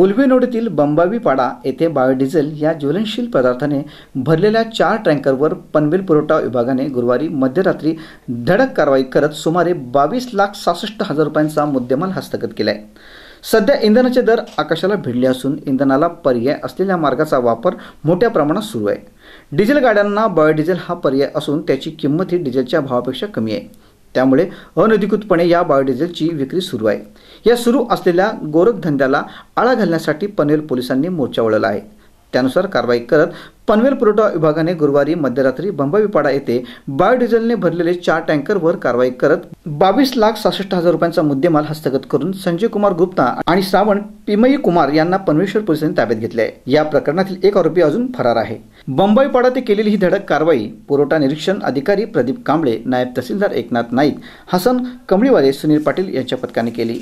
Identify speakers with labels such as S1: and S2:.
S1: उलवेनोडीतील बंबावी पाडा येथे बायोडिझेल या ज्वलनशील पदार्थाने भरलेल्या चार टँकरवर पनवेल पुरवठा विभागाने गुरुवारी मध्यरात्री धडक कारवाई करत सुमारे बावीस लाख सासष्ट हजार रुपयांचा मुद्देमाल हस्तगत केला आहे सध्या इंधनाचे दर आकाशाला भिडले असून इंधनाला पर्याय असलेल्या मार्गाचा वापर मोठ्या प्रमाणात सुरू आहे डिझेल गाड्यांना बायोडिझेल हा पर्याय असून त्याची किंमत ही डिझेलच्या भावापेक्षा कमी आहे त्यामुळे अनधिकृतपणे या बायोडिझेलची विक्री सुरू आहे या सुरू असलेल्या गोरखधंद्याला आळा घालण्यासाठी पनवेल पोलिसांनी मोर्चा वळला आहे त्यानुसार कारवाई करत पनवेल पुरवठा विभागाने गुरुवारी मध्यरात्री बंबईपाडा येथे बायोडिझेलने भरलेले चार टँकरवर कारवाई करत बावीस लाख सहासष्ट हजार रुपयांचा मुद्देमाल हस्तगत करून संजय कुमार गुप्ता आणि श्रावण पिमई कुमार यांना पनवेश्वर पोलिसांनी ताब्यात घेतले या प्रकरणातील एक आरोपी अजून फरार आहे बंबाईपाडा ते केलेली ही धडक कारवाई पुरवठा निरीक्षण अधिकारी प्रदीप कांबळे नायब तहसीलदार एकनाथ नाईक हसन कमळीवाले सुनील पाटील यांच्या पथकाने केली